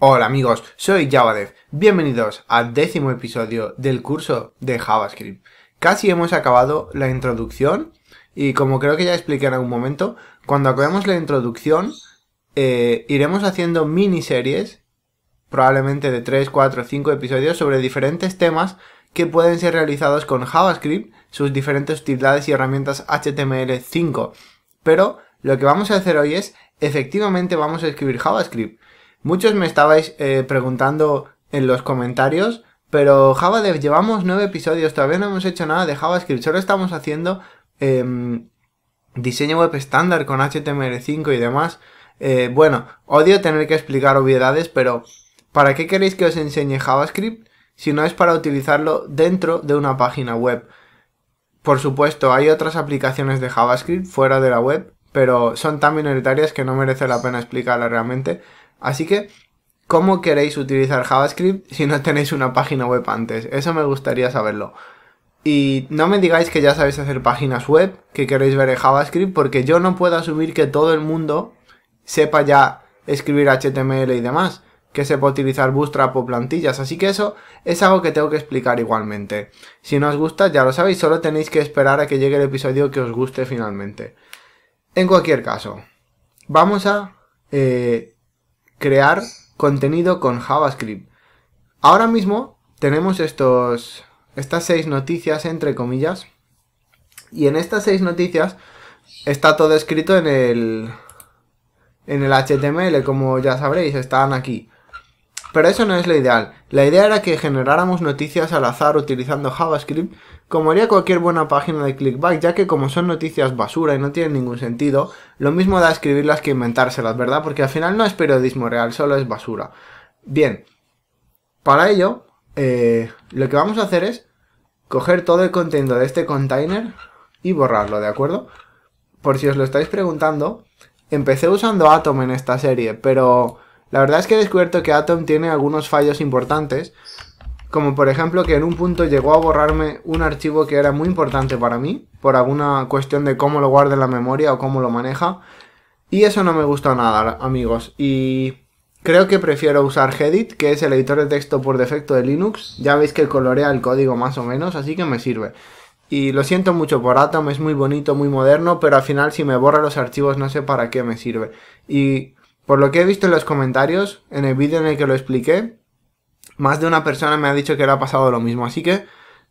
Hola amigos, soy JavaDev. Bienvenidos al décimo episodio del curso de JavaScript. Casi hemos acabado la introducción y como creo que ya expliqué en algún momento, cuando acabemos la introducción eh, iremos haciendo miniseries, probablemente de 3, 4, 5 episodios sobre diferentes temas que pueden ser realizados con JavaScript, sus diferentes utilidades y herramientas HTML5. Pero lo que vamos a hacer hoy es, efectivamente vamos a escribir JavaScript Muchos me estabais eh, preguntando en los comentarios, pero JavaDev, llevamos nueve episodios, todavía no hemos hecho nada de JavaScript, solo estamos haciendo em, diseño web estándar con HTML5 y demás. Eh, bueno, odio tener que explicar obviedades, pero ¿para qué queréis que os enseñe JavaScript si no es para utilizarlo dentro de una página web? Por supuesto, hay otras aplicaciones de JavaScript fuera de la web, pero son tan minoritarias que no merece la pena explicarlas realmente. Así que, ¿cómo queréis utilizar JavaScript si no tenéis una página web antes? Eso me gustaría saberlo. Y no me digáis que ya sabéis hacer páginas web, que queréis ver en JavaScript, porque yo no puedo asumir que todo el mundo sepa ya escribir HTML y demás, que sepa utilizar Bootstrap o plantillas, así que eso es algo que tengo que explicar igualmente. Si no os gusta, ya lo sabéis, solo tenéis que esperar a que llegue el episodio que os guste finalmente. En cualquier caso, vamos a eh, crear contenido con JavaScript. Ahora mismo tenemos estos, estas seis noticias, entre comillas, y en estas seis noticias está todo escrito en el, en el HTML, como ya sabréis, están aquí. Pero eso no es lo ideal. La idea era que generáramos noticias al azar utilizando JavaScript como haría cualquier buena página de clickbait, ya que como son noticias basura y no tienen ningún sentido, lo mismo da escribirlas que inventárselas, ¿verdad? Porque al final no es periodismo real, solo es basura. Bien, para ello, eh, lo que vamos a hacer es coger todo el contenido de este container y borrarlo, ¿de acuerdo? Por si os lo estáis preguntando, empecé usando Atom en esta serie, pero la verdad es que he descubierto que Atom tiene algunos fallos importantes como por ejemplo que en un punto llegó a borrarme un archivo que era muy importante para mí, por alguna cuestión de cómo lo guarda en la memoria o cómo lo maneja, y eso no me gusta nada, amigos, y creo que prefiero usar Gedit, que es el editor de texto por defecto de Linux, ya veis que colorea el código más o menos, así que me sirve. Y lo siento mucho por Atom, es muy bonito, muy moderno, pero al final si me borra los archivos no sé para qué me sirve. Y por lo que he visto en los comentarios, en el vídeo en el que lo expliqué, más de una persona me ha dicho que le ha pasado lo mismo, así que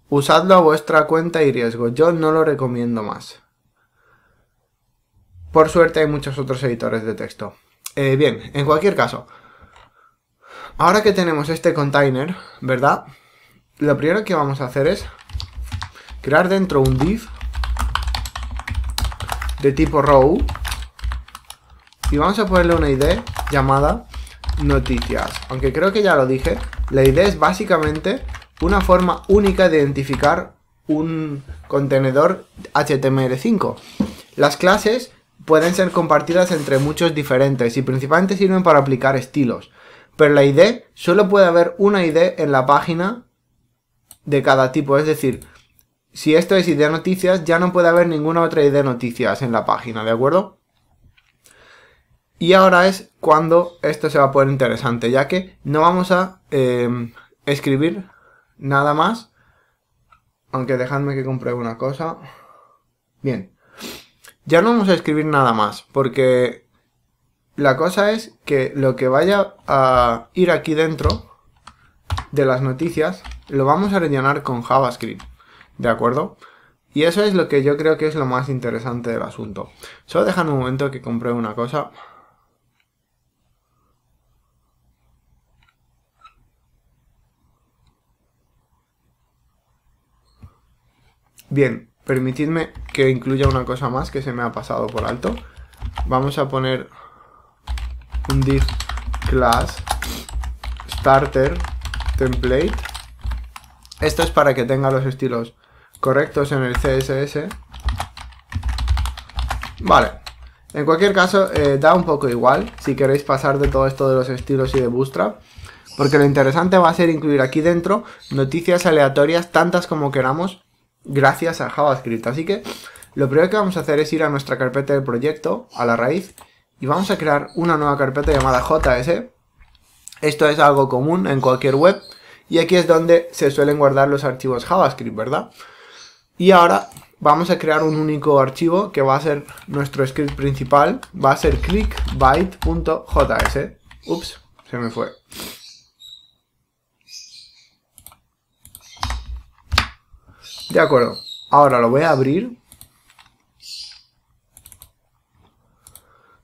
usadlo a vuestra cuenta y riesgo. Yo no lo recomiendo más. Por suerte hay muchos otros editores de texto. Eh, bien, en cualquier caso, ahora que tenemos este container, ¿verdad? Lo primero que vamos a hacer es crear dentro un div de tipo row y vamos a ponerle una ID llamada noticias, aunque creo que ya lo dije, la idea es básicamente una forma única de identificar un contenedor HTML5. Las clases pueden ser compartidas entre muchos diferentes y principalmente sirven para aplicar estilos. Pero la ID, solo puede haber una ID en la página de cada tipo. Es decir, si esto es ID noticias, ya no puede haber ninguna otra ID noticias en la página, ¿de acuerdo? Y ahora es cuando esto se va a poner interesante, ya que no vamos a em, escribir nada más. Aunque dejadme que compruebe una cosa. Bien. Ya no vamos a escribir nada más, porque la cosa es que lo que vaya a ir aquí dentro de las noticias, lo vamos a rellenar con JavaScript, ¿de acuerdo? Y eso es lo que yo creo que es lo más interesante del asunto. Solo dejadme un momento que compruebe una cosa. Bien, permitidme que incluya una cosa más que se me ha pasado por alto. Vamos a poner un div class starter template. Esto es para que tenga los estilos correctos en el CSS. Vale. En cualquier caso, eh, da un poco igual si queréis pasar de todo esto de los estilos y de Bootstrap. Porque lo interesante va a ser incluir aquí dentro noticias aleatorias, tantas como queramos, gracias a JavaScript. Así que lo primero que vamos a hacer es ir a nuestra carpeta del proyecto, a la raíz, y vamos a crear una nueva carpeta llamada JS. Esto es algo común en cualquier web y aquí es donde se suelen guardar los archivos JavaScript, ¿verdad? Y ahora vamos a crear un único archivo que va a ser nuestro script principal, va a ser clickbyte.js. Ups, se me fue. De acuerdo. Ahora lo voy a abrir.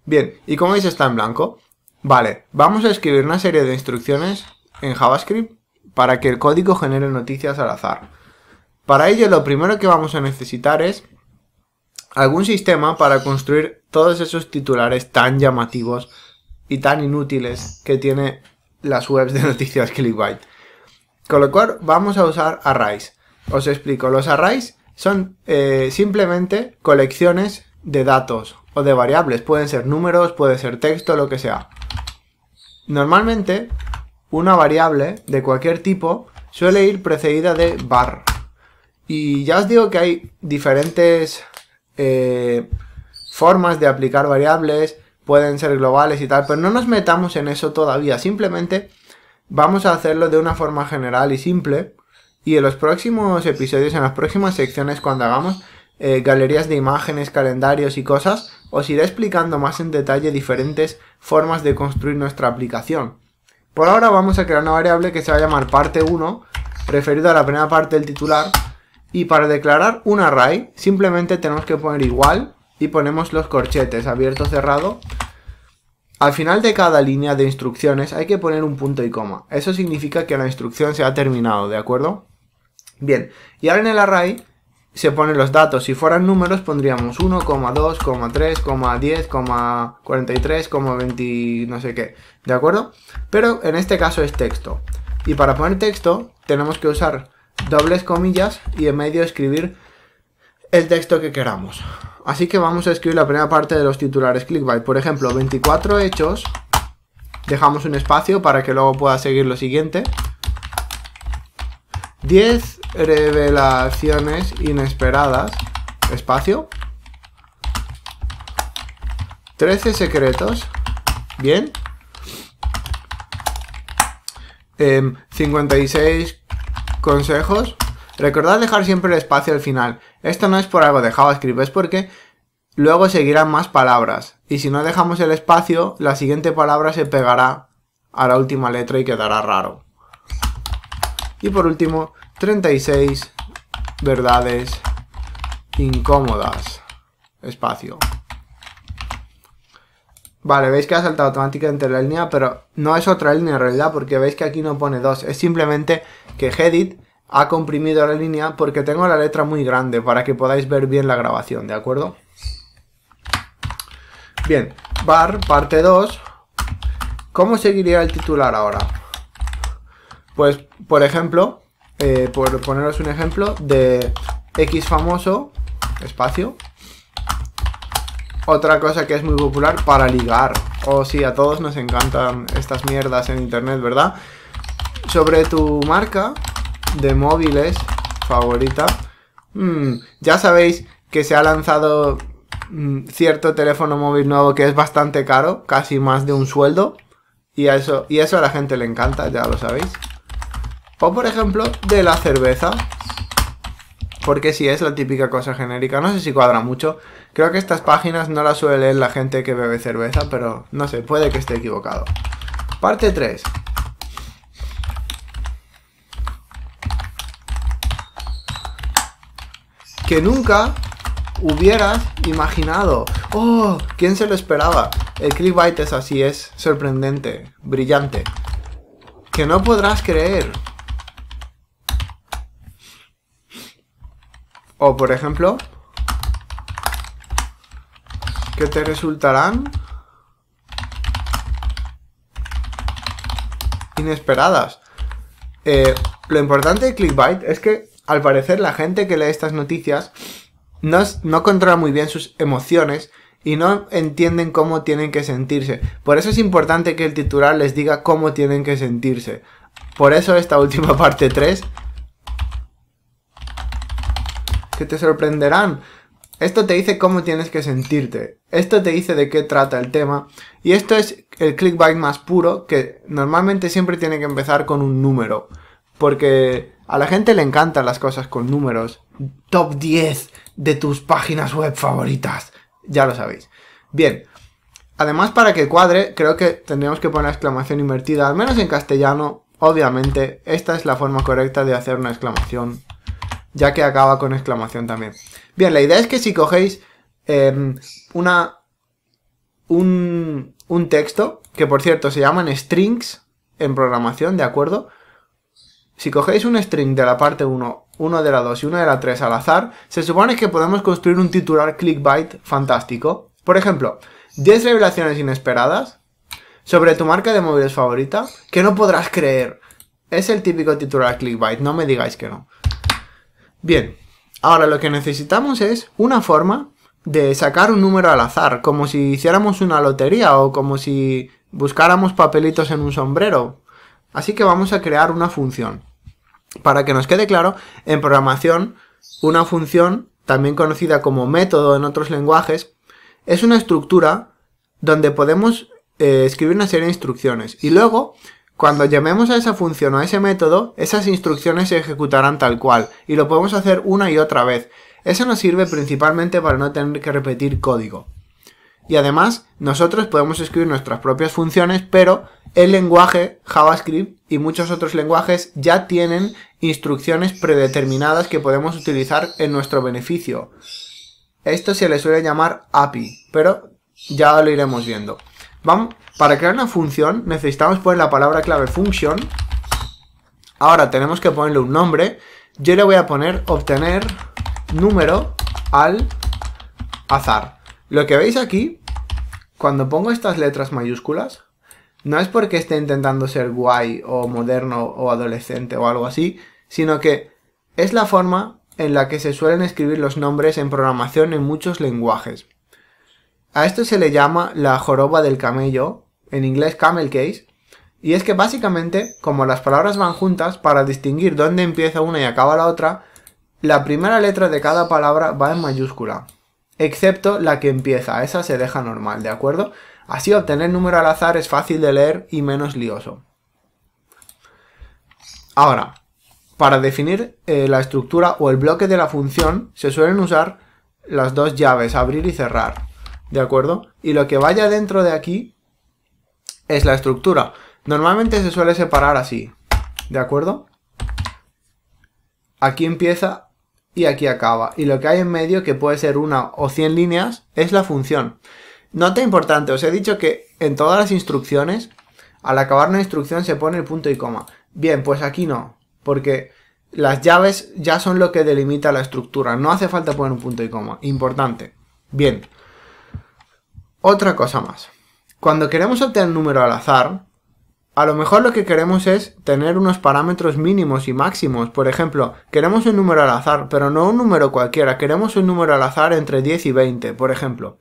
Bien, y como veis está en blanco. Vale, vamos a escribir una serie de instrucciones en JavaScript para que el código genere noticias al azar. Para ello lo primero que vamos a necesitar es algún sistema para construir todos esos titulares tan llamativos y tan inútiles que tiene las webs de noticias Clickbait. Con lo cual vamos a usar arrays. Os explico, los arrays son eh, simplemente colecciones de datos o de variables. Pueden ser números, puede ser texto, lo que sea. Normalmente, una variable de cualquier tipo suele ir precedida de bar. Y ya os digo que hay diferentes eh, formas de aplicar variables, pueden ser globales y tal, pero no nos metamos en eso todavía, simplemente vamos a hacerlo de una forma general y simple y en los próximos episodios, en las próximas secciones, cuando hagamos eh, galerías de imágenes, calendarios y cosas, os iré explicando más en detalle diferentes formas de construir nuestra aplicación. Por ahora vamos a crear una variable que se va a llamar parte 1, referido a la primera parte del titular, y para declarar un array simplemente tenemos que poner igual y ponemos los corchetes abierto cerrado. Al final de cada línea de instrucciones hay que poner un punto y coma. Eso significa que la instrucción se ha terminado, ¿de acuerdo? Bien, y ahora en el array se ponen los datos. Si fueran números pondríamos 1, 2, 10, 43, 20, no sé qué. ¿De acuerdo? Pero en este caso es texto. Y para poner texto tenemos que usar dobles comillas y en medio escribir el texto que queramos. Así que vamos a escribir la primera parte de los titulares clickbait. Por ejemplo, 24 hechos. Dejamos un espacio para que luego pueda seguir lo siguiente. 10 revelaciones inesperadas. Espacio. 13 secretos. Bien. 56 em, consejos. Recordad dejar siempre el espacio al final. Esto no es por algo de JavaScript, es porque luego seguirán más palabras. Y si no dejamos el espacio, la siguiente palabra se pegará a la última letra y quedará raro. Y por último, 36 verdades incómodas. Espacio. Vale, veis que ha saltado automáticamente la línea, pero no es otra línea en realidad, porque veis que aquí no pone dos. Es simplemente que Edit ha comprimido la línea porque tengo la letra muy grande para que podáis ver bien la grabación, ¿de acuerdo? Bien, bar, parte 2. ¿Cómo seguiría el titular ahora? Pues, por ejemplo, eh, por poneros un ejemplo, de X famoso, espacio. Otra cosa que es muy popular para ligar. o oh, sí, a todos nos encantan estas mierdas en internet, ¿verdad? Sobre tu marca de móviles favorita. Mm, ya sabéis que se ha lanzado mm, cierto teléfono móvil nuevo que es bastante caro, casi más de un sueldo. Y eso, y eso a la gente le encanta, ya lo sabéis. O pues, por ejemplo, de la cerveza. Porque si es la típica cosa genérica. No sé si cuadra mucho. Creo que estas páginas no las suele leer la gente que bebe cerveza, pero no sé, puede que esté equivocado. Parte 3. Que nunca hubieras imaginado. ¡Oh! ¿Quién se lo esperaba? El clickbait es así, es sorprendente, brillante. Que no podrás creer O por ejemplo, que te resultarán inesperadas. Eh, lo importante de clickbait es que al parecer la gente que lee estas noticias no, no controla muy bien sus emociones y no entienden cómo tienen que sentirse. Por eso es importante que el titular les diga cómo tienen que sentirse. Por eso esta última parte 3 que te sorprenderán. Esto te dice cómo tienes que sentirte. Esto te dice de qué trata el tema. Y esto es el clickbait más puro, que normalmente siempre tiene que empezar con un número. Porque a la gente le encantan las cosas con números. Top 10 de tus páginas web favoritas. Ya lo sabéis. Bien. Además, para que cuadre, creo que tendríamos que poner exclamación invertida. Al menos en castellano, obviamente, esta es la forma correcta de hacer una exclamación ya que acaba con exclamación también. Bien, la idea es que si cogéis em, una, un, texto, que por cierto se llaman strings en programación, ¿de acuerdo? Si cogéis un string de la parte 1, uno de la 2 y uno de la 3 al azar, se supone que podemos construir un titular clickbait fantástico. Por ejemplo, 10 revelaciones inesperadas sobre tu marca de móviles favorita que no podrás creer. Es el típico titular clickbait, no me digáis que no. Bien, ahora lo que necesitamos es una forma de sacar un número al azar, como si hiciéramos una lotería o como si buscáramos papelitos en un sombrero. Así que vamos a crear una función. Para que nos quede claro, en programación, una función, también conocida como método en otros lenguajes, es una estructura donde podemos eh, escribir una serie de instrucciones y luego cuando llamemos a esa función o a ese método, esas instrucciones se ejecutarán tal cual, y lo podemos hacer una y otra vez. Eso nos sirve principalmente para no tener que repetir código. Y además, nosotros podemos escribir nuestras propias funciones, pero el lenguaje JavaScript y muchos otros lenguajes ya tienen instrucciones predeterminadas que podemos utilizar en nuestro beneficio. Esto se le suele llamar API, pero ya lo iremos viendo. Vamos, para crear una función necesitamos poner la palabra clave function. Ahora tenemos que ponerle un nombre. Yo le voy a poner obtener número al azar. Lo que veis aquí, cuando pongo estas letras mayúsculas, no es porque esté intentando ser guay o moderno o adolescente o algo así, sino que es la forma en la que se suelen escribir los nombres en programación en muchos lenguajes. A esto se le llama la joroba del camello, en inglés camel case, y es que básicamente, como las palabras van juntas, para distinguir dónde empieza una y acaba la otra, la primera letra de cada palabra va en mayúscula, excepto la que empieza, esa se deja normal, ¿de acuerdo? Así obtener número al azar es fácil de leer y menos lioso. Ahora, para definir eh, la estructura o el bloque de la función, se suelen usar las dos llaves, abrir y cerrar. ¿de acuerdo? Y lo que vaya dentro de aquí es la estructura. Normalmente se suele separar así, ¿de acuerdo? Aquí empieza y aquí acaba. Y lo que hay en medio, que puede ser una o 100 líneas, es la función. Nota importante, os he dicho que en todas las instrucciones, al acabar una instrucción se pone el punto y coma. Bien, pues aquí no, porque las llaves ya son lo que delimita la estructura, no hace falta poner un punto y coma. Importante. Bien. Otra cosa más. Cuando queremos obtener un número al azar, a lo mejor lo que queremos es tener unos parámetros mínimos y máximos. Por ejemplo, queremos un número al azar, pero no un número cualquiera, queremos un número al azar entre 10 y 20, por ejemplo.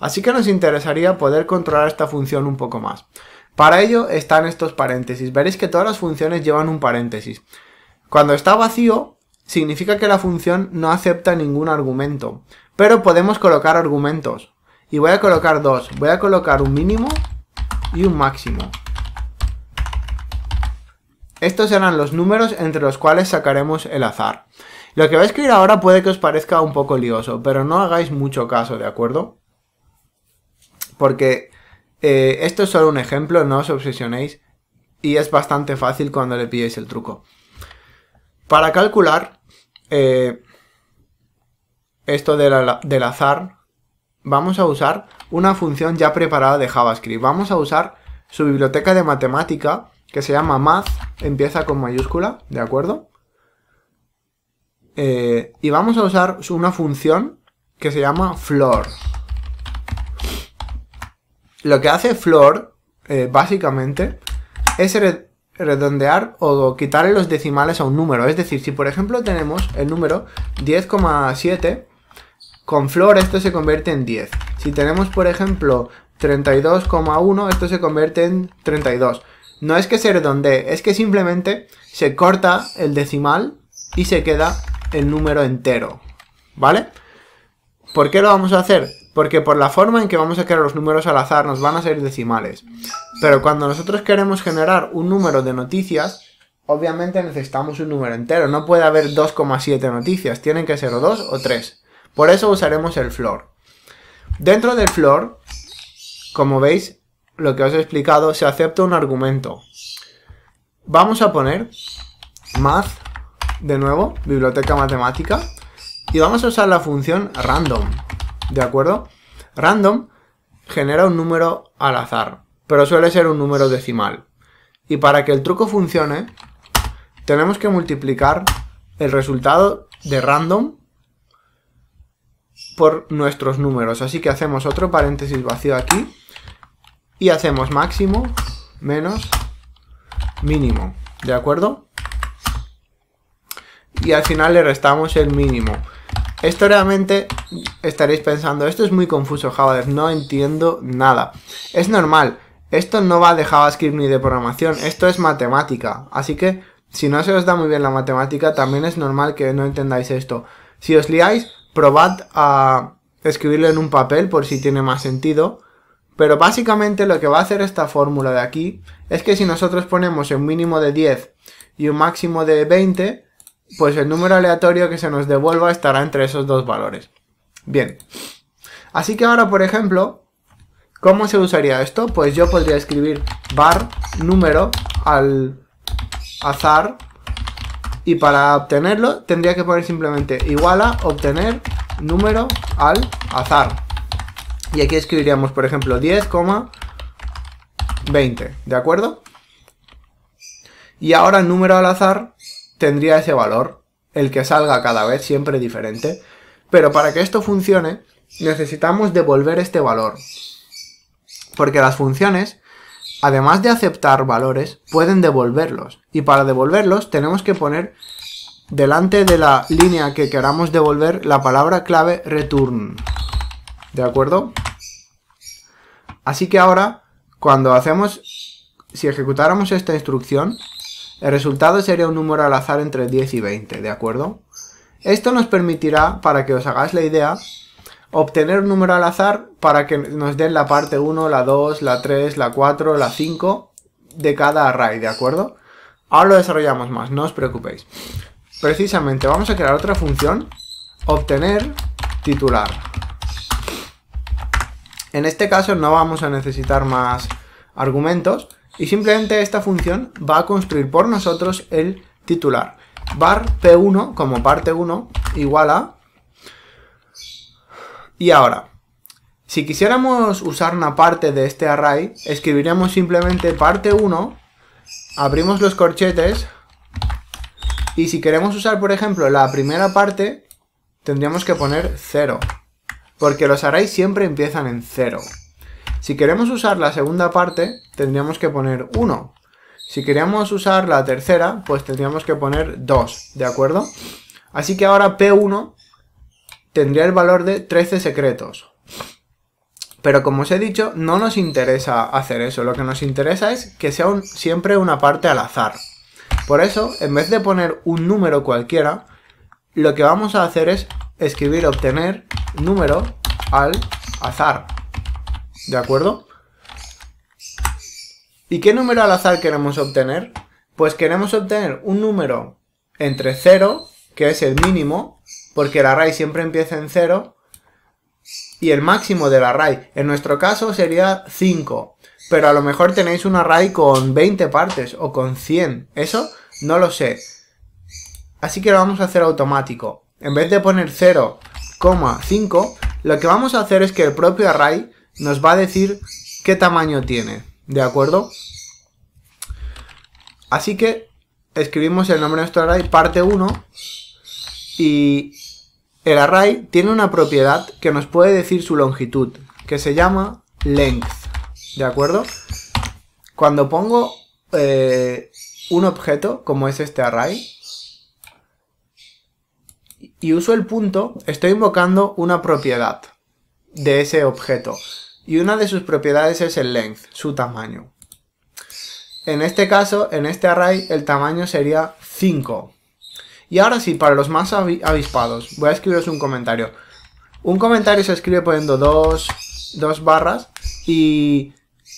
Así que nos interesaría poder controlar esta función un poco más. Para ello están estos paréntesis. Veréis que todas las funciones llevan un paréntesis. Cuando está vacío, significa que la función no acepta ningún argumento. Pero podemos colocar argumentos. Y voy a colocar dos. Voy a colocar un mínimo y un máximo. Estos serán los números entre los cuales sacaremos el azar. Lo que voy a escribir ahora puede que os parezca un poco lioso, pero no hagáis mucho caso, ¿de acuerdo? Porque eh, esto es solo un ejemplo, no os obsesionéis y es bastante fácil cuando le pilléis el truco. Para calcular eh, esto del azar, vamos a usar una función ya preparada de JavaScript. Vamos a usar su biblioteca de matemática que se llama math, empieza con mayúscula, ¿de acuerdo? Eh, y vamos a usar una función que se llama floor. Lo que hace floor, eh, básicamente, es redondear o quitarle los decimales a un número. Es decir, si por ejemplo tenemos el número 10,7 con flor esto se convierte en 10. Si tenemos, por ejemplo, 32,1, esto se convierte en 32. No es que se redondee, es que simplemente se corta el decimal y se queda el número entero. ¿Vale? ¿Por qué lo vamos a hacer? Porque por la forma en que vamos a crear los números al azar nos van a ser decimales. Pero cuando nosotros queremos generar un número de noticias, obviamente necesitamos un número entero. No puede haber 2,7 noticias, tienen que ser 2 o 3. Por eso usaremos el floor. Dentro del floor, como veis, lo que os he explicado, se acepta un argumento. Vamos a poner math, de nuevo, biblioteca matemática, y vamos a usar la función random, ¿de acuerdo? Random genera un número al azar, pero suele ser un número decimal. Y para que el truco funcione, tenemos que multiplicar el resultado de random por nuestros números. Así que hacemos otro paréntesis vacío aquí y hacemos máximo menos mínimo, ¿de acuerdo? Y al final le restamos el mínimo. Esto realmente estaréis pensando, esto es muy confuso Java, no entiendo nada. Es normal, esto no va de JavaScript ni de programación, esto es matemática. Así que si no se os da muy bien la matemática, también es normal que no entendáis esto. Si os liáis, probad a escribirlo en un papel por si tiene más sentido. Pero básicamente lo que va a hacer esta fórmula de aquí es que si nosotros ponemos un mínimo de 10 y un máximo de 20, pues el número aleatorio que se nos devuelva estará entre esos dos valores. Bien. Así que ahora, por ejemplo, ¿cómo se usaría esto? Pues yo podría escribir bar número al azar y para obtenerlo tendría que poner simplemente igual a obtener número al azar. Y aquí escribiríamos, por ejemplo, 10,20, ¿de acuerdo? Y ahora el número al azar tendría ese valor, el que salga cada vez, siempre diferente. Pero para que esto funcione, necesitamos devolver este valor. Porque las funciones además de aceptar valores, pueden devolverlos. Y para devolverlos tenemos que poner delante de la línea que queramos devolver la palabra clave return. ¿De acuerdo? Así que ahora, cuando hacemos, si ejecutáramos esta instrucción, el resultado sería un número al azar entre 10 y 20, ¿de acuerdo? Esto nos permitirá, para que os hagáis la idea, obtener un número al azar para que nos den la parte 1, la 2, la 3, la 4, la 5 de cada array, ¿de acuerdo? Ahora lo desarrollamos más, no os preocupéis. Precisamente vamos a crear otra función, obtener titular. En este caso no vamos a necesitar más argumentos y simplemente esta función va a construir por nosotros el titular. Bar P1 como parte 1 igual a y ahora, si quisiéramos usar una parte de este array, escribiríamos simplemente parte 1, abrimos los corchetes, y si queremos usar, por ejemplo, la primera parte, tendríamos que poner 0, porque los arrays siempre empiezan en 0. Si queremos usar la segunda parte, tendríamos que poner 1. Si queríamos usar la tercera, pues tendríamos que poner 2, ¿de acuerdo? Así que ahora P1 tendría el valor de 13 secretos. Pero como os he dicho, no nos interesa hacer eso. Lo que nos interesa es que sea siempre una parte al azar. Por eso, en vez de poner un número cualquiera, lo que vamos a hacer es escribir obtener número al azar. ¿De acuerdo? ¿Y qué número al azar queremos obtener? Pues queremos obtener un número entre 0, que es el mínimo, porque el array siempre empieza en 0 y el máximo del array. En nuestro caso sería 5, pero a lo mejor tenéis un array con 20 partes o con 100. Eso no lo sé. Así que lo vamos a hacer automático. En vez de poner 0,5, lo que vamos a hacer es que el propio array nos va a decir qué tamaño tiene. ¿De acuerdo? Así que escribimos el nombre de nuestro array parte 1 y el array tiene una propiedad que nos puede decir su longitud, que se llama length, ¿de acuerdo? Cuando pongo eh, un objeto, como es este array, y uso el punto, estoy invocando una propiedad de ese objeto. Y una de sus propiedades es el length, su tamaño. En este caso, en este array, el tamaño sería 5. Y ahora sí, para los más avispados, voy a escribiros un comentario. Un comentario se escribe poniendo dos, dos barras y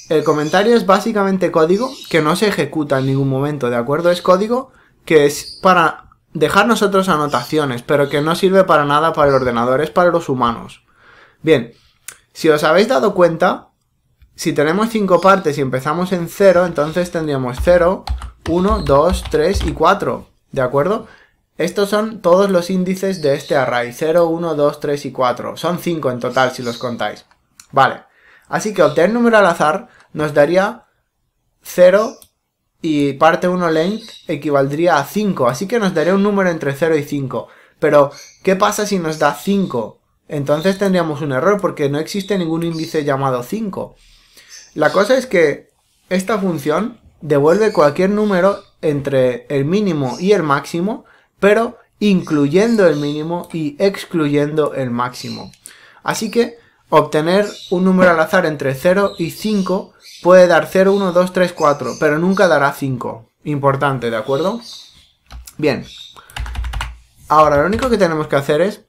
el comentario es básicamente código que no se ejecuta en ningún momento, ¿de acuerdo? Es código que es para dejar nosotros anotaciones, pero que no sirve para nada para el ordenador, es para los humanos. Bien, si os habéis dado cuenta, si tenemos cinco partes y empezamos en cero, entonces tendríamos 0, 1, 2, 3 y 4, ¿de acuerdo? Estos son todos los índices de este array, 0, 1, 2, 3 y 4. Son 5 en total si los contáis. Vale, así que obtener número al azar nos daría 0 y parte 1 length equivaldría a 5. Así que nos daría un número entre 0 y 5. Pero, ¿qué pasa si nos da 5? Entonces tendríamos un error porque no existe ningún índice llamado 5. La cosa es que esta función devuelve cualquier número entre el mínimo y el máximo pero incluyendo el mínimo y excluyendo el máximo. Así que obtener un número al azar entre 0 y 5 puede dar 0, 1, 2, 3, 4, pero nunca dará 5. Importante, ¿de acuerdo? Bien. Ahora, lo único que tenemos que hacer es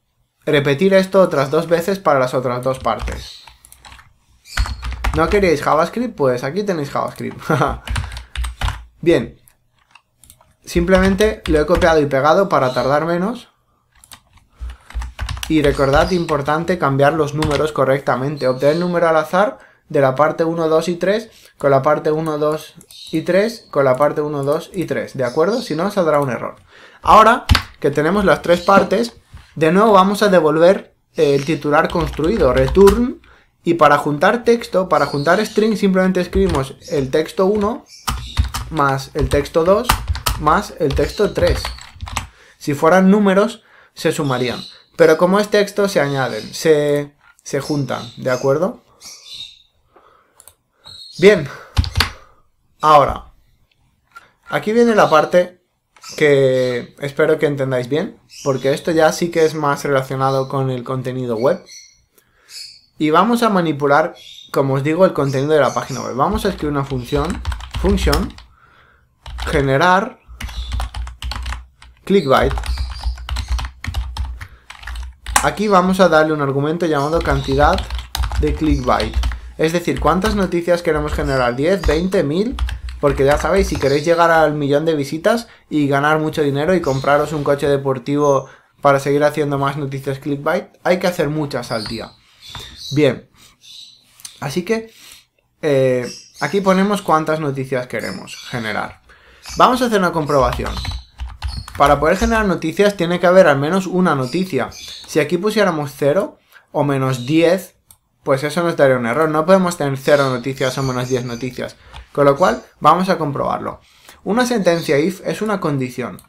repetir esto otras dos veces para las otras dos partes. ¿No queréis JavaScript? Pues aquí tenéis JavaScript. Bien, Simplemente lo he copiado y pegado para tardar menos. Y recordad, importante, cambiar los números correctamente. Obtener número al azar de la parte 1, 2 y 3 con la parte 1, 2 y 3 con la parte 1, 2 y 3. ¿De acuerdo? Si no, saldrá un error. Ahora que tenemos las tres partes, de nuevo vamos a devolver eh, el titular construido, return. Y para juntar texto, para juntar string, simplemente escribimos el texto 1 más el texto 2 más el texto 3. Si fueran números, se sumarían. Pero como es texto, se añaden, se, juntan, ¿de acuerdo? Bien, ahora, aquí viene la parte que espero que entendáis bien, porque esto ya sí que es más relacionado con el contenido web. Y vamos a manipular, como os digo, el contenido de la página web. Vamos a escribir una función, función generar clickbait. Aquí vamos a darle un argumento llamado cantidad de clickbait. Es decir, ¿cuántas noticias queremos generar? ¿10, 20, 1000? Porque ya sabéis, si queréis llegar al millón de visitas y ganar mucho dinero y compraros un coche deportivo para seguir haciendo más noticias clickbait, hay que hacer muchas al día. Bien, así que eh, aquí ponemos cuántas noticias queremos generar. Vamos a hacer una comprobación. Para poder generar noticias tiene que haber al menos una noticia. Si aquí pusiéramos 0 o menos 10, pues eso nos daría un error. No podemos tener 0 noticias o menos 10 noticias. Con lo cual, vamos a comprobarlo. Una sentencia if es una condición.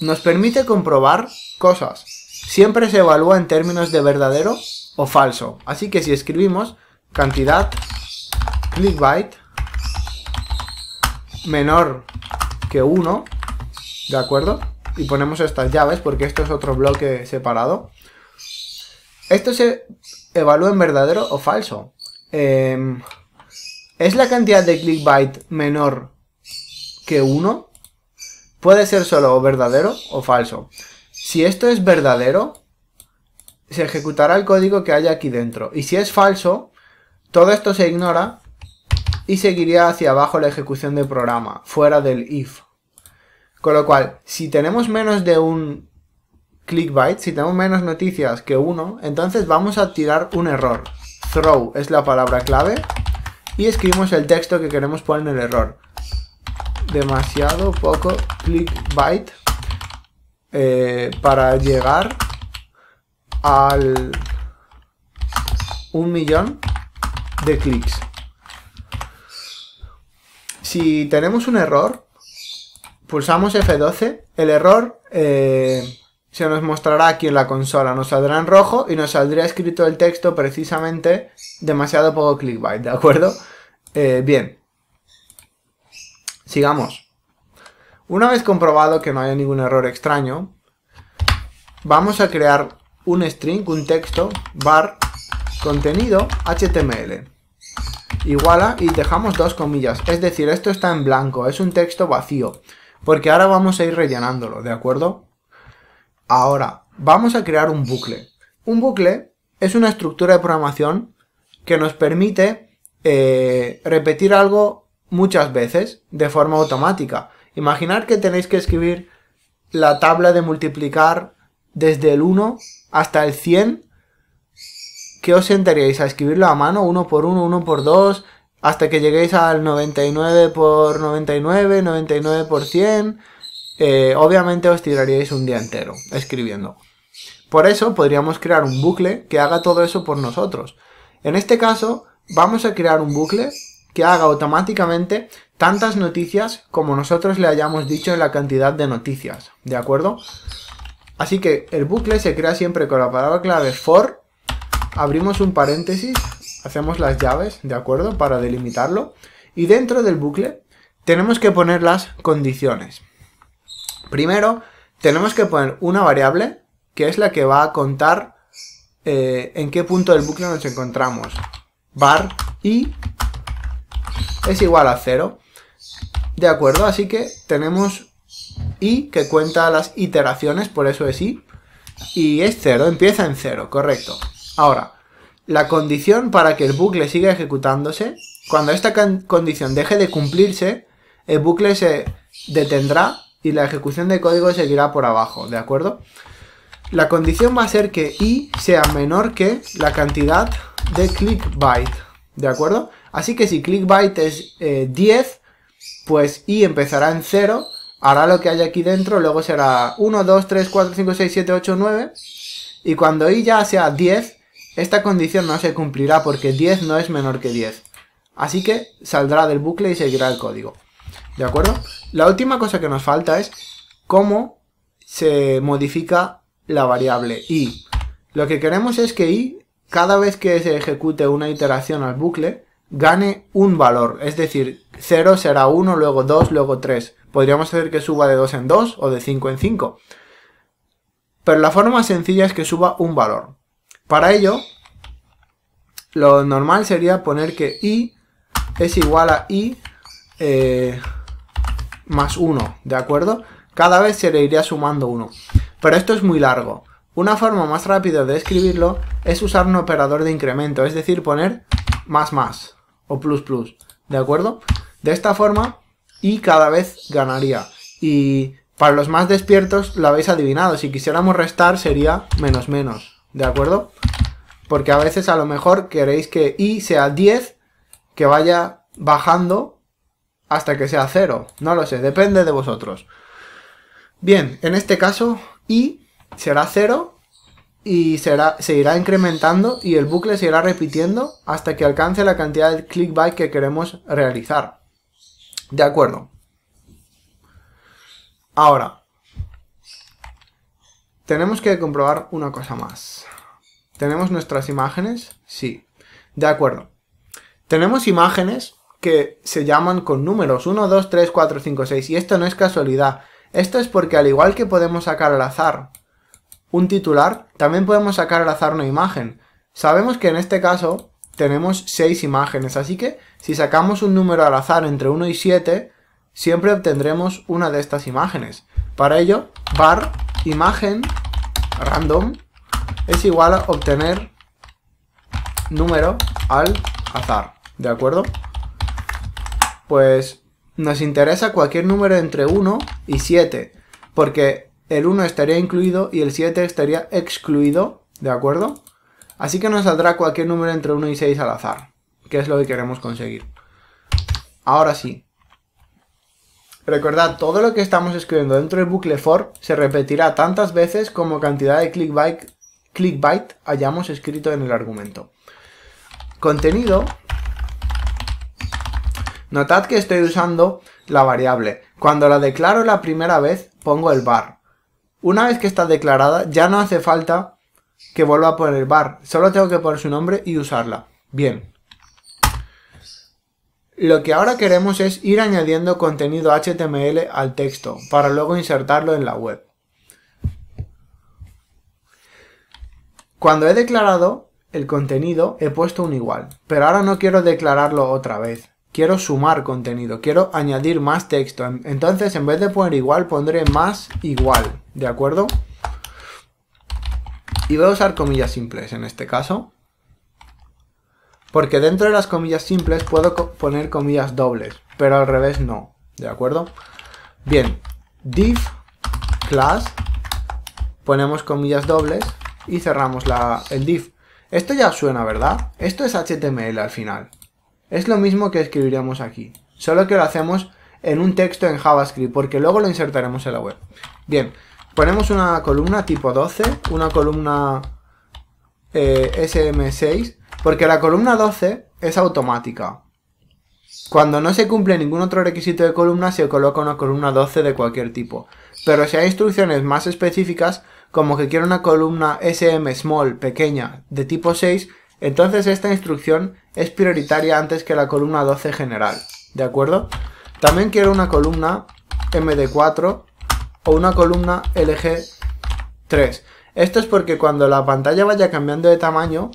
Nos permite comprobar cosas. Siempre se evalúa en términos de verdadero o falso. Así que si escribimos cantidad clickbyte menor que 1, ¿De acuerdo? Y ponemos estas llaves porque esto es otro bloque separado. Esto se evalúa en verdadero o falso. Em, ¿Es la cantidad de clickbait menor que 1? Puede ser solo verdadero o falso. Si esto es verdadero, se ejecutará el código que haya aquí dentro. Y si es falso, todo esto se ignora y seguiría hacia abajo la ejecución del programa, fuera del if. Con lo cual, si tenemos menos de un clickbyte, si tenemos menos noticias que uno, entonces vamos a tirar un error. Throw es la palabra clave y escribimos el texto que queremos poner en el error. Demasiado poco clickbyte eh, para llegar al un millón de clics. Si tenemos un error, pulsamos F12, el error eh, se nos mostrará aquí en la consola, nos saldrá en rojo y nos saldría escrito el texto precisamente demasiado poco clickbait, ¿de acuerdo? Eh, bien, sigamos. Una vez comprobado que no haya ningún error extraño, vamos a crear un string, un texto, bar, contenido, HTML iguala y dejamos dos comillas, es decir, esto está en blanco, es un texto vacío. Porque ahora vamos a ir rellenándolo, ¿de acuerdo? Ahora, vamos a crear un bucle. Un bucle es una estructura de programación que nos permite eh, repetir algo muchas veces de forma automática. Imaginar que tenéis que escribir la tabla de multiplicar desde el 1 hasta el 100. ¿Qué os sentaríais a escribirlo a mano? Uno por 1, 1 por 2, hasta que lleguéis al 99 por 99, 99 por 100, eh, obviamente os tiraríais un día entero escribiendo. Por eso podríamos crear un bucle que haga todo eso por nosotros. En este caso, vamos a crear un bucle que haga automáticamente tantas noticias como nosotros le hayamos dicho en la cantidad de noticias, ¿de acuerdo? Así que el bucle se crea siempre con la palabra clave for, abrimos un paréntesis hacemos las llaves, ¿de acuerdo? Para delimitarlo. Y dentro del bucle tenemos que poner las condiciones. Primero, tenemos que poner una variable que es la que va a contar eh, en qué punto del bucle nos encontramos. Bar y es igual a 0. ¿De acuerdo? Así que tenemos y que cuenta las iteraciones, por eso es i. Y es cero empieza en 0, correcto. Ahora, la condición para que el bucle siga ejecutándose, cuando esta condición deje de cumplirse, el bucle se detendrá y la ejecución de código seguirá por abajo, ¿de acuerdo? La condición va a ser que i sea menor que la cantidad de clickbyte, ¿de acuerdo? Así que si clickbyte es 10, eh, pues i empezará en 0, hará lo que hay aquí dentro, luego será 1, 2, 3, 4, 5, 6, 7, 8, 9, y cuando i ya sea 10, esta condición no se cumplirá porque 10 no es menor que 10. Así que saldrá del bucle y seguirá el código. ¿De acuerdo? La última cosa que nos falta es cómo se modifica la variable i. Lo que queremos es que i, cada vez que se ejecute una iteración al bucle, gane un valor. Es decir, 0 será 1, luego 2, luego 3. Podríamos hacer que suba de 2 en 2 o de 5 en 5. Pero la forma sencilla es que suba un valor. Para ello, lo normal sería poner que i es igual a i eh, más 1, ¿de acuerdo? Cada vez se le iría sumando 1. Pero esto es muy largo. Una forma más rápida de escribirlo es usar un operador de incremento, es decir, poner más más o plus plus, ¿de acuerdo? De esta forma, i cada vez ganaría. Y para los más despiertos lo habéis adivinado, si quisiéramos restar sería menos menos. ¿De acuerdo? Porque a veces a lo mejor queréis que i sea 10, que vaya bajando hasta que sea 0. No lo sé, depende de vosotros. Bien, en este caso i será 0 y será, se irá incrementando y el bucle se irá repitiendo hasta que alcance la cantidad de clickbait que queremos realizar. De acuerdo. Ahora, tenemos que comprobar una cosa más. ¿Tenemos nuestras imágenes? Sí. De acuerdo. Tenemos imágenes que se llaman con números 1, 2, 3, 4, 5, 6. Y esto no es casualidad. Esto es porque al igual que podemos sacar al azar un titular, también podemos sacar al azar una imagen. Sabemos que en este caso tenemos 6 imágenes, así que si sacamos un número al azar entre 1 y 7, siempre obtendremos una de estas imágenes. Para ello, bar imagen random es igual a obtener número al azar, ¿de acuerdo? Pues nos interesa cualquier número entre 1 y 7, porque el 1 estaría incluido y el 7 estaría excluido, ¿de acuerdo? Así que nos saldrá cualquier número entre 1 y 6 al azar, que es lo que queremos conseguir. Ahora sí, Recordad, todo lo que estamos escribiendo dentro del bucle for se repetirá tantas veces como cantidad de clickbait, clickbait hayamos escrito en el argumento. Contenido. Notad que estoy usando la variable. Cuando la declaro la primera vez, pongo el bar. Una vez que está declarada, ya no hace falta que vuelva a poner el bar. Solo tengo que poner su nombre y usarla. Bien, lo que ahora queremos es ir añadiendo contenido HTML al texto para luego insertarlo en la web. Cuando he declarado el contenido he puesto un igual, pero ahora no quiero declararlo otra vez. Quiero sumar contenido, quiero añadir más texto. Entonces en vez de poner igual pondré más igual, ¿de acuerdo? Y voy a usar comillas simples en este caso. Porque dentro de las comillas simples puedo poner comillas dobles, pero al revés no, ¿de acuerdo? Bien, div class, ponemos comillas dobles y cerramos la, el div. Esto ya suena, ¿verdad? Esto es HTML al final. Es lo mismo que escribiríamos aquí, solo que lo hacemos en un texto en JavaScript, porque luego lo insertaremos en la web. Bien, ponemos una columna tipo 12, una columna eh, SM6 porque la columna 12 es automática. Cuando no se cumple ningún otro requisito de columna, se coloca una columna 12 de cualquier tipo. Pero si hay instrucciones más específicas, como que quiero una columna SM small pequeña de tipo 6, entonces esta instrucción es prioritaria antes que la columna 12 general. ¿De acuerdo? También quiero una columna MD4 o una columna LG3. Esto es porque cuando la pantalla vaya cambiando de tamaño,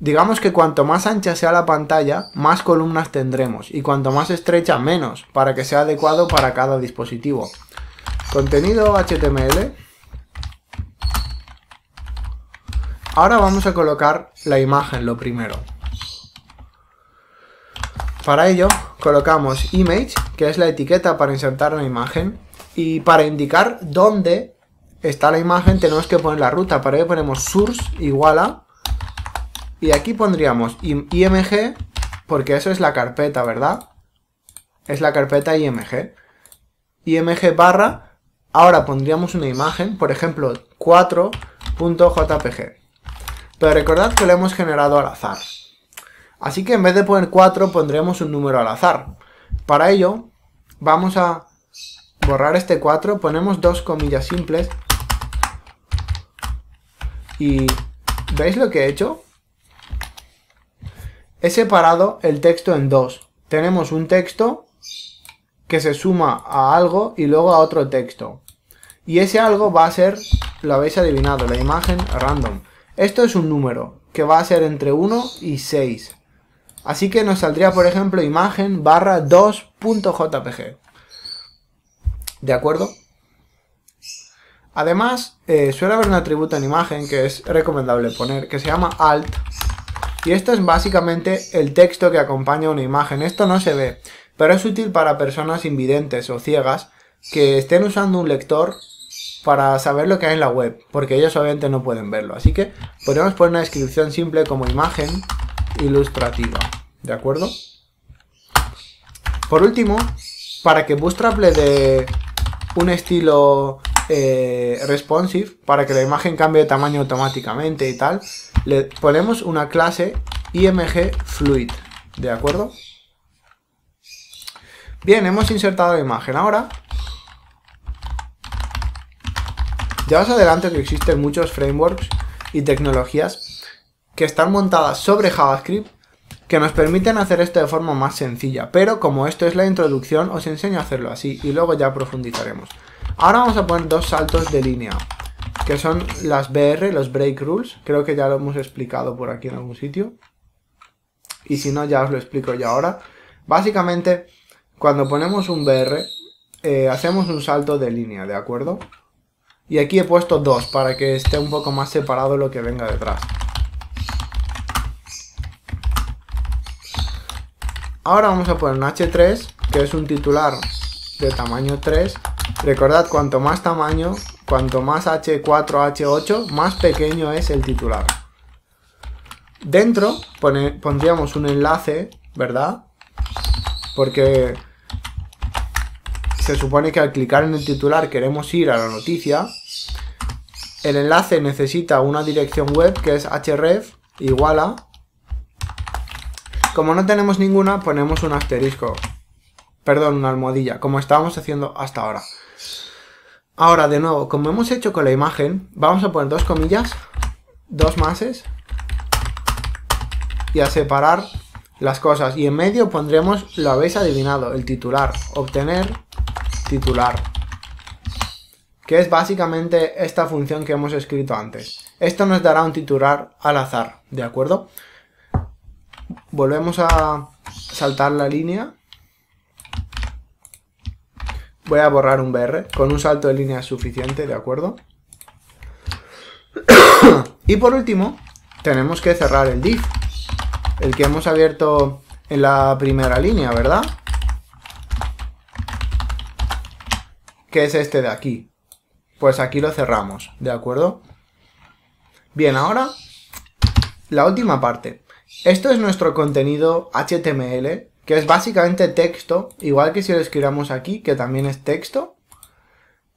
Digamos que cuanto más ancha sea la pantalla, más columnas tendremos y cuanto más estrecha, menos, para que sea adecuado para cada dispositivo. Contenido HTML. Ahora vamos a colocar la imagen lo primero. Para ello, colocamos image, que es la etiqueta para insertar la imagen, y para indicar dónde está la imagen tenemos que poner la ruta. Para ello ponemos source igual a y aquí pondríamos img, porque eso es la carpeta, ¿verdad? Es la carpeta img. img barra, ahora pondríamos una imagen, por ejemplo, 4.jpg. Pero recordad que lo hemos generado al azar. Así que en vez de poner 4 pondremos un número al azar. Para ello, vamos a borrar este 4, ponemos dos comillas simples. Y ¿veis lo que he hecho? He separado el texto en dos. Tenemos un texto que se suma a algo y luego a otro texto. Y ese algo va a ser, lo habéis adivinado, la imagen random. Esto es un número que va a ser entre 1 y 6. Así que nos saldría, por ejemplo, imagen barra 2.jpg. ¿De acuerdo? Además, eh, suele haber un atributo en imagen que es recomendable poner, que se llama alt y esto es básicamente el texto que acompaña una imagen. Esto no se ve, pero es útil para personas invidentes o ciegas que estén usando un lector para saber lo que hay en la web, porque ellos obviamente no pueden verlo. Así que podemos poner una descripción simple como imagen ilustrativa, ¿de acuerdo? Por último, para que Bootstrap le dé un estilo eh, responsive para que la imagen cambie de tamaño automáticamente y tal, le ponemos una clase img fluid, ¿de acuerdo? Bien, hemos insertado la imagen. Ahora, ya os adelanto que existen muchos frameworks y tecnologías que están montadas sobre JavaScript que nos permiten hacer esto de forma más sencilla, pero como esto es la introducción, os enseño a hacerlo así y luego ya profundizaremos. Ahora vamos a poner dos saltos de línea, que son las BR, los break rules. Creo que ya lo hemos explicado por aquí en algún sitio. Y si no, ya os lo explico yo ahora. Básicamente, cuando ponemos un BR, eh, hacemos un salto de línea, ¿de acuerdo? Y aquí he puesto dos, para que esté un poco más separado lo que venga detrás. Ahora vamos a poner un H3, que es un titular de tamaño 3, Recordad, cuanto más tamaño, cuanto más H4, H8, más pequeño es el titular. Dentro pondríamos un enlace, ¿verdad? Porque se supone que al clicar en el titular queremos ir a la noticia. El enlace necesita una dirección web que es href igual a... Como no tenemos ninguna, ponemos un asterisco. Perdón, una almohadilla, como estábamos haciendo hasta ahora. Ahora, de nuevo, como hemos hecho con la imagen, vamos a poner dos comillas, dos mases, y a separar las cosas. Y en medio pondremos, lo habéis adivinado, el titular. Obtener titular. Que es básicamente esta función que hemos escrito antes. Esto nos dará un titular al azar, ¿de acuerdo? Volvemos a saltar la línea Voy a borrar un BR con un salto de línea suficiente, ¿de acuerdo? y por último, tenemos que cerrar el div. El que hemos abierto en la primera línea, ¿verdad? Que es este de aquí. Pues aquí lo cerramos, ¿de acuerdo? Bien, ahora la última parte. Esto es nuestro contenido HTML que es básicamente texto, igual que si lo escribamos aquí, que también es texto.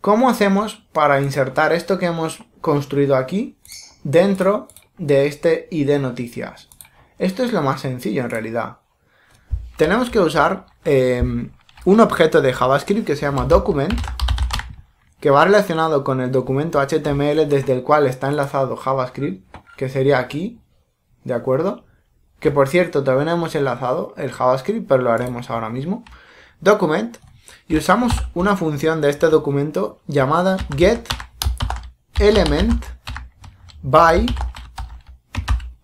¿Cómo hacemos para insertar esto que hemos construido aquí dentro de este ID noticias? Esto es lo más sencillo en realidad. Tenemos que usar em, un objeto de JavaScript que se llama document, que va relacionado con el documento HTML desde el cual está enlazado JavaScript, que sería aquí, ¿de acuerdo? que por cierto también hemos enlazado el JavaScript, pero lo haremos ahora mismo, document, y usamos una función de este documento llamada getElementById,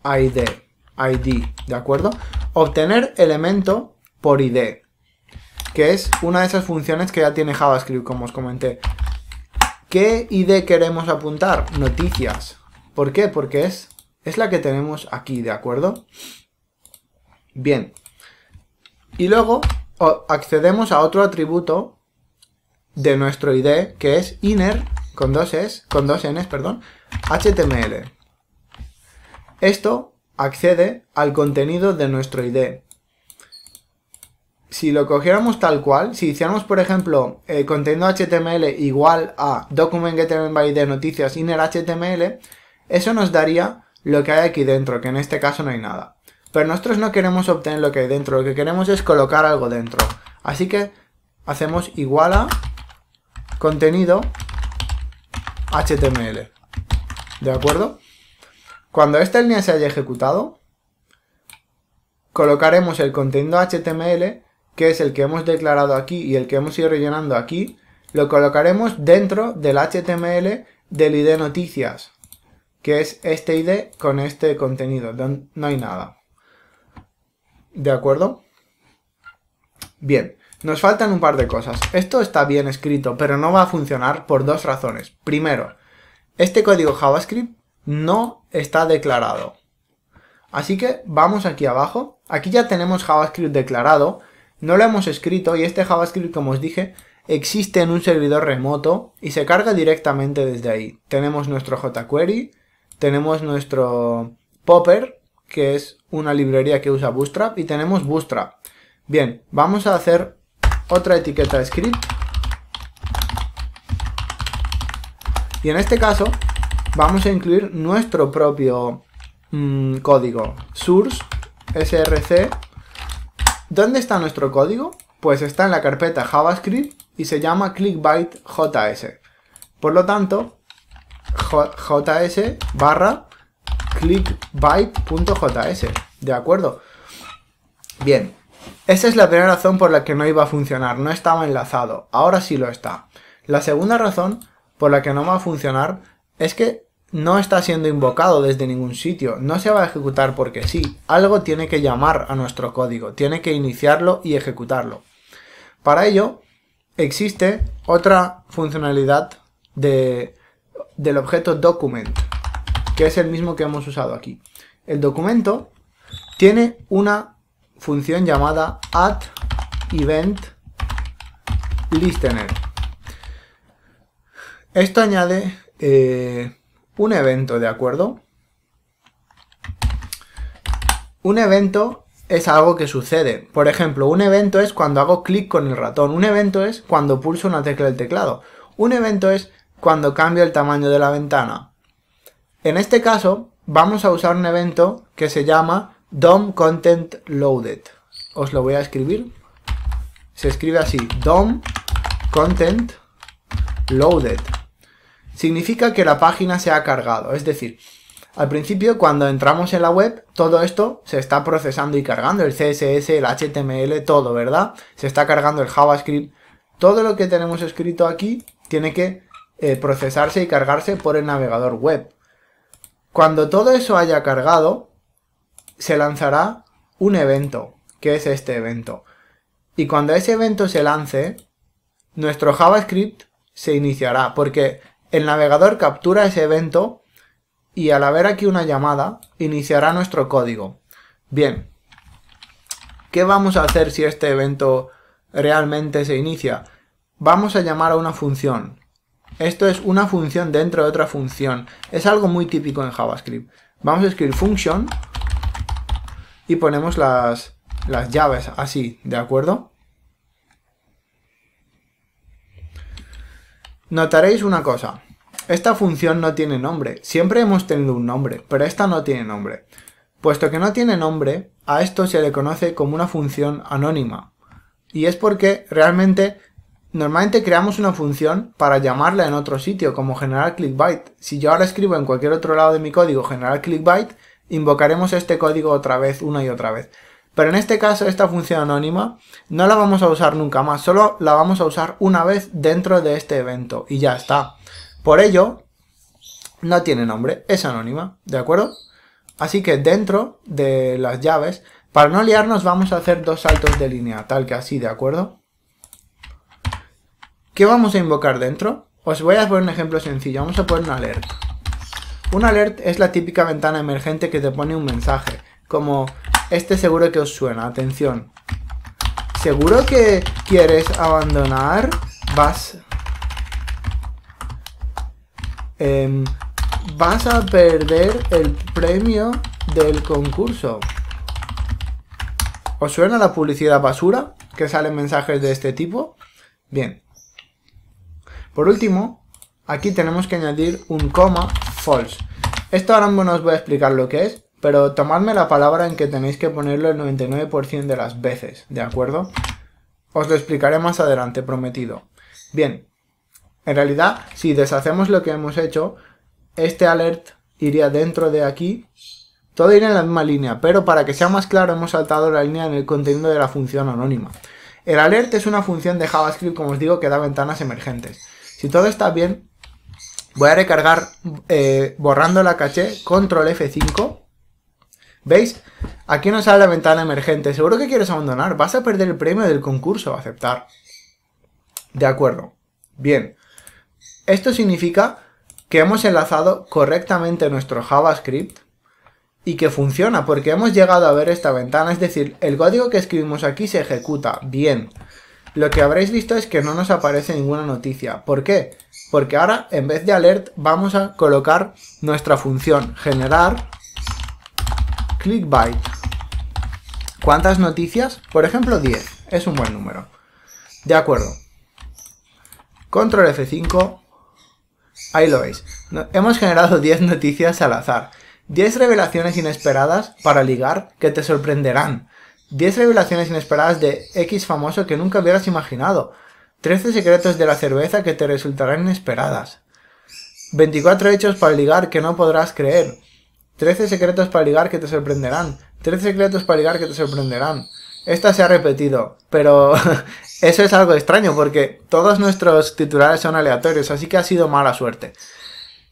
id, ¿de acuerdo? Obtener elemento por id, que es una de esas funciones que ya tiene JavaScript, como os comenté. ¿Qué ID queremos apuntar? Noticias. ¿Por qué? Porque es, es la que tenemos aquí, ¿de acuerdo? Bien. Y luego accedemos a otro atributo de nuestro ID, que es inner, con dos, es, con dos n's, perdón, HTML. Esto accede al contenido de nuestro ID. Si lo cogiéramos tal cual, si hiciéramos, por ejemplo, el eh, contenido HTML igual a document by noticias inner HTML, eso nos daría lo que hay aquí dentro, que en este caso no hay nada. Pero nosotros no queremos obtener lo que hay dentro, lo que queremos es colocar algo dentro. Así que hacemos igual a contenido HTML. ¿De acuerdo? Cuando esta línea se haya ejecutado, colocaremos el contenido HTML, que es el que hemos declarado aquí y el que hemos ido rellenando aquí, lo colocaremos dentro del HTML del ID noticias, que es este ID con este contenido, no hay nada. ¿De acuerdo? Bien, nos faltan un par de cosas. Esto está bien escrito, pero no va a funcionar por dos razones. Primero, este código JavaScript no está declarado. Así que vamos aquí abajo. Aquí ya tenemos JavaScript declarado. No lo hemos escrito y este JavaScript, como os dije, existe en un servidor remoto y se carga directamente desde ahí. Tenemos nuestro jQuery, tenemos nuestro popper que es una librería que usa Bootstrap y tenemos Bootstrap. Bien, vamos a hacer otra etiqueta script. Y en este caso vamos a incluir nuestro propio mm, código source src. ¿Dónde está nuestro código? Pues está en la carpeta JavaScript y se llama clickbyte.js. Por lo tanto, js barra clickbyte.js. ¿De acuerdo? Bien, esa es la primera razón por la que no iba a funcionar, no estaba enlazado, ahora sí lo está. La segunda razón por la que no va a funcionar es que no está siendo invocado desde ningún sitio, no se va a ejecutar porque sí, algo tiene que llamar a nuestro código, tiene que iniciarlo y ejecutarlo. Para ello, existe otra funcionalidad de, del objeto document, que es el mismo que hemos usado aquí. El documento tiene una función llamada add event listener. Esto añade eh, un evento, ¿de acuerdo? Un evento es algo que sucede. Por ejemplo, un evento es cuando hago clic con el ratón. Un evento es cuando pulso una tecla del teclado. Un evento es cuando cambio el tamaño de la ventana. En este caso, vamos a usar un evento que se llama DOM Content Loaded. Os lo voy a escribir. Se escribe así, DOM Content Loaded. Significa que la página se ha cargado, es decir, al principio, cuando entramos en la web, todo esto se está procesando y cargando, el CSS, el HTML, todo, ¿verdad? Se está cargando el JavaScript. Todo lo que tenemos escrito aquí tiene que eh, procesarse y cargarse por el navegador web. Cuando todo eso haya cargado, se lanzará un evento, que es este evento. Y cuando ese evento se lance, nuestro JavaScript se iniciará, porque el navegador captura ese evento y al haber aquí una llamada, iniciará nuestro código. Bien, ¿qué vamos a hacer si este evento realmente se inicia? Vamos a llamar a una función esto es una función dentro de otra función. Es algo muy típico en JavaScript. Vamos a escribir function y ponemos las, las llaves así, ¿de acuerdo? Notaréis una cosa. Esta función no tiene nombre. Siempre hemos tenido un nombre, pero esta no tiene nombre. Puesto que no tiene nombre, a esto se le conoce como una función anónima. Y es porque realmente Normalmente creamos una función para llamarla en otro sitio, como generar clickbait. Si yo ahora escribo en cualquier otro lado de mi código generar clickbait, invocaremos este código otra vez, una y otra vez. Pero en este caso, esta función anónima no la vamos a usar nunca más, solo la vamos a usar una vez dentro de este evento y ya está. Por ello, no tiene nombre, es anónima, ¿de acuerdo? Así que dentro de las llaves, para no liarnos vamos a hacer dos saltos de línea, tal que así, ¿de acuerdo? ¿Qué vamos a invocar dentro? Os voy a poner un ejemplo sencillo. Vamos a poner un alert. Un alert es la típica ventana emergente que te pone un mensaje. Como, este seguro que os suena. Atención. ¿Seguro que quieres abandonar? Vas... Em, vas a perder el premio del concurso. ¿Os suena la publicidad basura? Que salen mensajes de este tipo. Bien, por último, aquí tenemos que añadir un coma false. Esto ahora no os voy a explicar lo que es, pero tomadme la palabra en que tenéis que ponerlo el 99% de las veces, ¿de acuerdo? Os lo explicaré más adelante, prometido. Bien, en realidad, si deshacemos lo que hemos hecho, este alert iría dentro de aquí. Todo iría en la misma línea, pero para que sea más claro hemos saltado la línea en el contenido de la función anónima. El alert es una función de JavaScript, como os digo, que da ventanas emergentes. Si todo está bien, voy a recargar eh, borrando la caché, control F5. ¿Veis? Aquí nos sale la ventana emergente. Seguro que quieres abandonar. Vas a perder el premio del concurso. Aceptar. De acuerdo. Bien. Esto significa que hemos enlazado correctamente nuestro JavaScript y que funciona porque hemos llegado a ver esta ventana. Es decir, el código que escribimos aquí se ejecuta bien. Lo que habréis visto es que no nos aparece ninguna noticia. ¿Por qué? Porque ahora en vez de alert vamos a colocar nuestra función generar clickbait. ¿Cuántas noticias? Por ejemplo 10. Es un buen número. De acuerdo. Control F5. Ahí lo veis. hemos generado 10 noticias al azar. 10 revelaciones inesperadas para ligar que te sorprenderán. 10 revelaciones inesperadas de X famoso que nunca hubieras imaginado, 13 secretos de la cerveza que te resultarán inesperadas, 24 hechos para ligar que no podrás creer, 13 secretos para ligar que te sorprenderán, 13 secretos para ligar que te sorprenderán. Esta se ha repetido, pero eso es algo extraño porque todos nuestros titulares son aleatorios, así que ha sido mala suerte.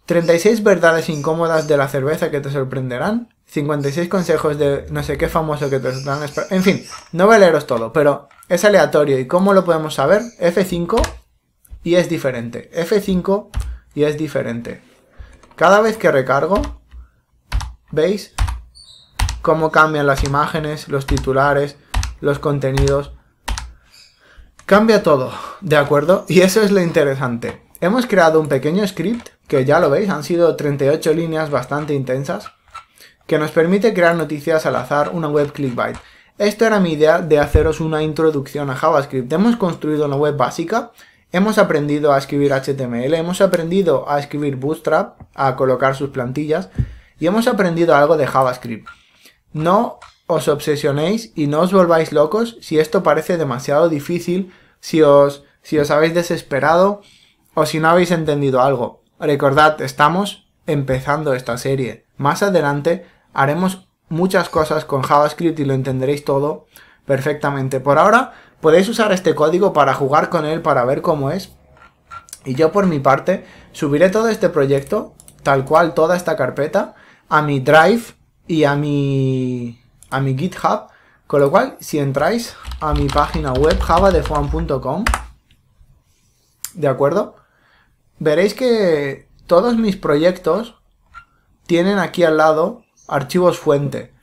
36 verdades incómodas de la cerveza que te sorprenderán, 56 consejos de no sé qué famoso que te dan, En fin, no voy a leeros todo, pero es aleatorio. ¿Y cómo lo podemos saber? F5 y es diferente. F5 y es diferente. Cada vez que recargo, ¿veis? Cómo cambian las imágenes, los titulares, los contenidos. Cambia todo, ¿de acuerdo? Y eso es lo interesante. Hemos creado un pequeño script, que ya lo veis, han sido 38 líneas bastante intensas, que nos permite crear noticias al azar, una web clickbait. esto era mi idea de haceros una introducción a JavaScript. Hemos construido una web básica, hemos aprendido a escribir HTML, hemos aprendido a escribir Bootstrap, a colocar sus plantillas y hemos aprendido algo de JavaScript. No os obsesionéis y no os volváis locos si esto parece demasiado difícil, si os, si os habéis desesperado o si no habéis entendido algo. Recordad, estamos empezando esta serie. Más adelante haremos muchas cosas con JavaScript y lo entenderéis todo perfectamente. Por ahora podéis usar este código para jugar con él, para ver cómo es. Y yo por mi parte subiré todo este proyecto, tal cual toda esta carpeta, a mi Drive y a mi, a mi GitHub. Con lo cual, si entráis a mi página web javadefuan.com, ¿de acuerdo? Veréis que todos mis proyectos tienen aquí al lado archivos fuente.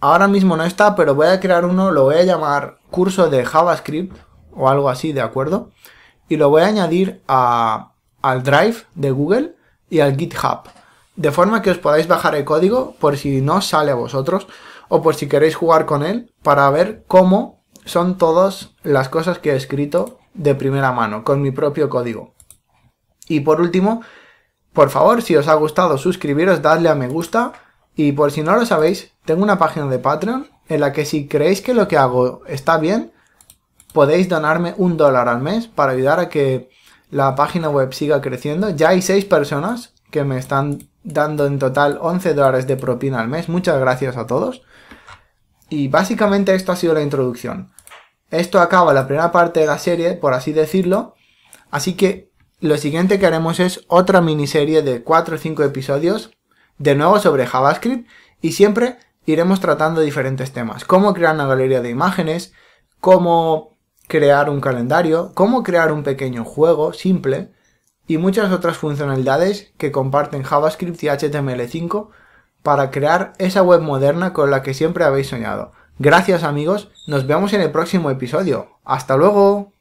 Ahora mismo no está, pero voy a crear uno, lo voy a llamar curso de JavaScript o algo así, ¿de acuerdo? Y lo voy a añadir a, al Drive de Google y al GitHub. De forma que os podáis bajar el código por si no sale a vosotros o por si queréis jugar con él para ver cómo son todas las cosas que he escrito de primera mano con mi propio código. Y por último, por favor, si os ha gustado, suscribiros, dadle a me gusta. Y por si no lo sabéis, tengo una página de Patreon en la que si creéis que lo que hago está bien, podéis donarme un dólar al mes para ayudar a que la página web siga creciendo. Ya hay seis personas que me están dando en total 11 dólares de propina al mes. Muchas gracias a todos. Y básicamente esto ha sido la introducción. Esto acaba la primera parte de la serie, por así decirlo. Así que lo siguiente que haremos es otra miniserie de 4 o 5 episodios, de nuevo sobre JavaScript, y siempre iremos tratando diferentes temas. Cómo crear una galería de imágenes, cómo crear un calendario, cómo crear un pequeño juego simple, y muchas otras funcionalidades que comparten JavaScript y HTML5 para crear esa web moderna con la que siempre habéis soñado. Gracias amigos, nos vemos en el próximo episodio. Hasta luego.